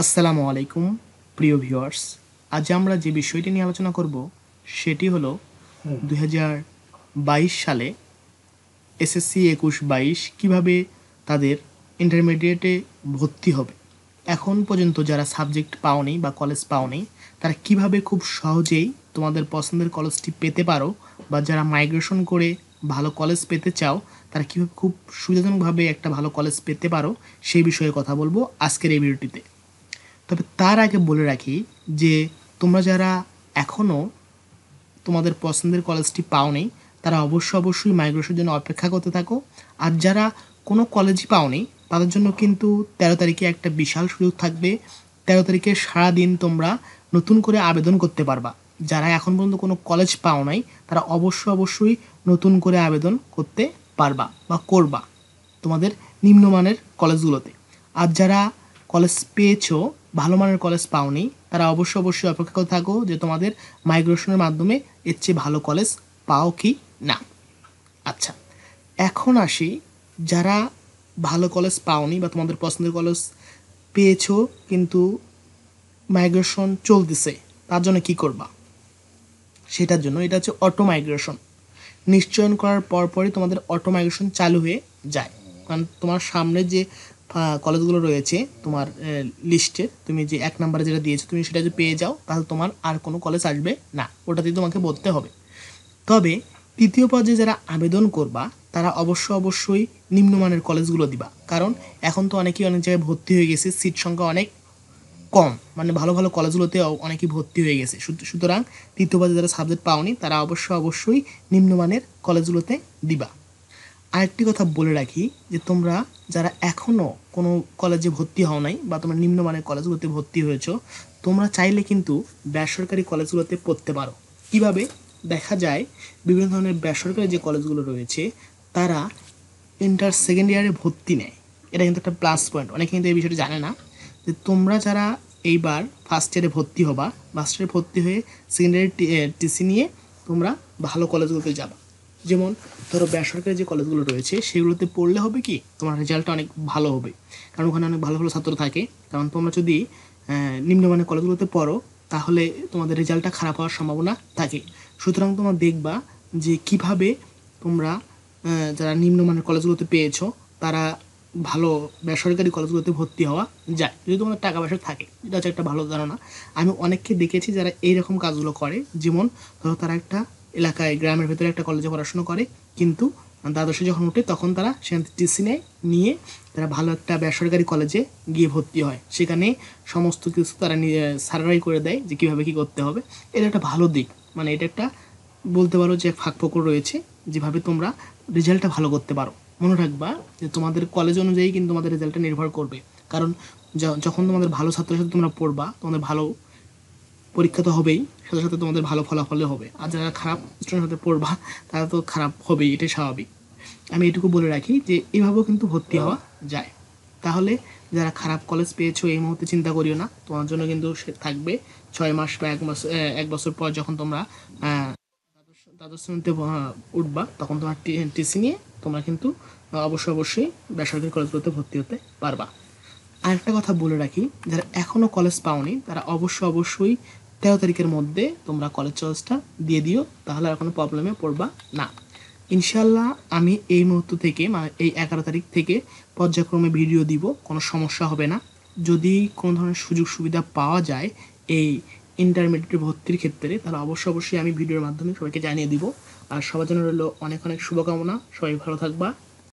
আসসালামু আলাইকুম প্রিয় ভিউয়ার্স আজ আমরা যে বিষয়টি নিয়ে আলোচনা করব সেটি হলো দুই সালে এসএসসি একুশ বাইশ কীভাবে তাদের ইন্টারমিডিয়েটে ভর্তি হবে এখন পর্যন্ত যারা সাবজেক্ট পাওনি বা কলেজ পাওনি তারা কিভাবে খুব সহজেই তোমাদের পছন্দের কলেজটি পেতে পারো বা যারা মাইগ্রেশন করে ভালো কলেজ পেতে চাও তারা কীভাবে খুব সুবিধাজনকভাবে একটা ভালো কলেজ পেতে পারো সেই বিষয়ে কথা বলবো আজকের এই ভিডিওটিতে তবে তার আগে বলে রাখি যে তোমরা যারা এখনও তোমাদের পছন্দের কলেজটি পাও নেই তারা অবশ্যই অবশ্যই মাইগ্রেশনের জন্য অপেক্ষা করতে থাকো আর যারা কোনো কলেজই পাওনি তাদের জন্য কিন্তু তেরো তারিখে একটা বিশাল সুযোগ থাকবে তেরো তারিখে সারাদিন তোমরা নতুন করে আবেদন করতে পারবা যারা এখন পর্যন্ত কোনো কলেজ পাও নাই তারা অবশ্য অবশ্যই নতুন করে আবেদন করতে পারবা বা করবা তোমাদের নিম্নমানের কলেজগুলোতে আর যারা কলেজ পেয়েছো ভালো মানের কলেজ পাওনি তারা অবশ্যই অবশ্যই অপেক্ষা করে থাকো যে তোমাদের মাইগ্রেশনের মাধ্যমে এর চেয়ে ভালো কলেজ পাও কি না আচ্ছা এখন আসি যারা ভালো কলেজ পাওনি বা তোমাদের পছন্দের কলেজ পেয়েছো কিন্তু মাইগ্রেশন চলতেছে তার জন্য কি করবা সেটার জন্য এটা হচ্ছে অটো মাইগ্রেশন নিশ্চয়ন করার পরপরই তোমাদের অটো মাইগ্রেশন চালু হয়ে যায় কারণ তোমার সামনে যে কলেজগুলো রয়েছে তোমার লিস্টে তুমি যে এক নাম্বারে যেটা দিয়েছো তুমি সেটা যদি পেয়ে যাও তাহলে তোমার আর কোনো কলেজ আসবে না ওটাতেই তোমাকে বলতে হবে তবে তৃতীয় পর্যায়ে যারা আবেদন করবা তারা অবশ্য অবশ্যই নিম্নমানের কলেজগুলো দিবা কারণ এখন তো অনেকেই অনেক জায়গায় ভর্তি হয়ে গেছে সিট সংখ্যা অনেক কম মানে ভালো ভালো কলেজগুলোতে অনেকেই ভর্তি হয়ে গেছে সুতরাং তৃতীয় পর্যায়ে যারা সাবজেক্ট পাওনি তারা অবশ্য অবশ্যই নিম্নমানের কলেজগুলোতে দিবা আরেকটি কথা বলে রাখি যে তোমরা যারা এখনও কোনো কলেজে ভর্তি হও নাই বা তোমরা নিম্নমানের কলেজগুলোতে ভর্তি হয়েছো তোমরা চাইলে কিন্তু বেসরকারি কলেজগুলোতে পড়তে পারো কিভাবে দেখা যায় বিভিন্ন ধরনের বেসরকারি যে কলেজগুলো রয়েছে তারা ইন্টার সেকেন্ড ইয়ারে ভর্তি নেয় এটা কিন্তু একটা প্লাস পয়েন্ট অনেকে কিন্তু এই বিষয়টা জানে না যে তোমরা যারা এইবার ফার্স্ট ইয়ারে ভর্তি হবা ফার্স্ট ইয়ারে ভর্তি হয়ে সেকেন্ড ইয়ারে টিসি নিয়ে তোমরা ভালো কলেজগুলোতে যাবা যেমন ধরো বেসরকারি যে কলেজগুলো রয়েছে সেগুলোতে পড়লে হবে কি তোমার রেজাল্টটা অনেক ভালো হবে কারণ ওখানে অনেক ভালো ভালো ছাত্র থাকে কারণ তোমরা যদি নিম্নমানের কলেজগুলোতে পড়ো তাহলে তোমাদের রেজাল্টটা খারাপ হওয়ার সম্ভাবনা থাকে সুতরাং তোমরা দেখবা যে কিভাবে তোমরা যারা নিম্নমানের কলেজগুলোতে পেয়েছো তারা ভালো বেসরকারি কলেজগুলোতে ভর্তি হওয়া যায় যদি তোমাদের টাকা পয়সা থাকে এটা হচ্ছে একটা ভালো ধারণা আমি অনেককে দেখেছি যারা এইরকম কাজগুলো করে যেমন ধরো তারা একটা এলাকায় গ্রামের ভেতরে একটা কলেজে পড়াশুনো করে কিন্তু দ্বাদশে যখন ওঠে তখন তারা সেখান টিসি নেয় নিয়ে তারা ভালো একটা বেসরকারি কলেজে গিয়ে ভর্তি হয় সেখানে সমস্ত কিছু তারা সার্ভাই করে দেয় যে কীভাবে কী করতে হবে এটা একটা ভালো দিক মানে এটা একটা বলতে পারো যে ফাঁক ফোকর রয়েছে যেভাবে তোমরা রেজাল্টটা ভালো করতে পারো মনে রাখবা যে তোমাদের কলেজ অনুযায়ী কিন্তু তোমাদের রেজাল্টটা নির্ভর করবে কারণ যখন তোমাদের ভালো ছাত্রের সাথে তোমরা পড়বা তোমাদের ভালো পরীক্ষা তো হবেই সাথে সাথে তোমাদের ভালো ফলাফলে হবে আর যারা খারাপ স্টুডেন্ট হতে পড়বা তারা তো খারাপ হবেই এটাই স্বাভাবিক আমি এটুকু বলে রাখি যে এভাবেও কিন্তু ভর্তি হওয়া যায় তাহলে যারা খারাপ কলেজ পেয়েছো এই মুহূর্তে চিন্তা করিও না তোমার জন্য কিন্তু সে থাকবে ছয় মাস বা এক মাস এক বছর পর যখন তোমরা দ্বাদশ শ্রেণীতে উঠবা তখন তোমার টিসি নিয়ে তোমরা কিন্তু অবশ্যই অবশ্যই বেসরকারি কলেজগুলোতে ভর্তি হতে পারবা আরেকটা কথা বলে রাখি যারা এখনও কলেজ পাওনি তারা অবশ্যই অবশ্যই তেরো তারিখের মধ্যে তোমরা কলেজ চার্জটা দিয়ে দিও তাহলে আর কোনো প্রবলেমে পড়বা না ইনশাল্লাহ আমি এই মুহূর্ত থেকে মানে এই এগারো তারিখ থেকে পর্যায়ক্রমে ভিডিও দিব কোনো সমস্যা হবে না যদি কোনো ধরনের সুযোগ সুবিধা পাওয়া যায় এই ইন্টারমিডিয়েট ভর্তির ক্ষেত্রে তাহলে অবশ্যই অবশ্যই আমি ভিডিওর মাধ্যমে সবাইকে জানিয়ে দিব আর সবার জন্য রইল অনেক অনেক শুভকামনা সবাই ভালো থাকবা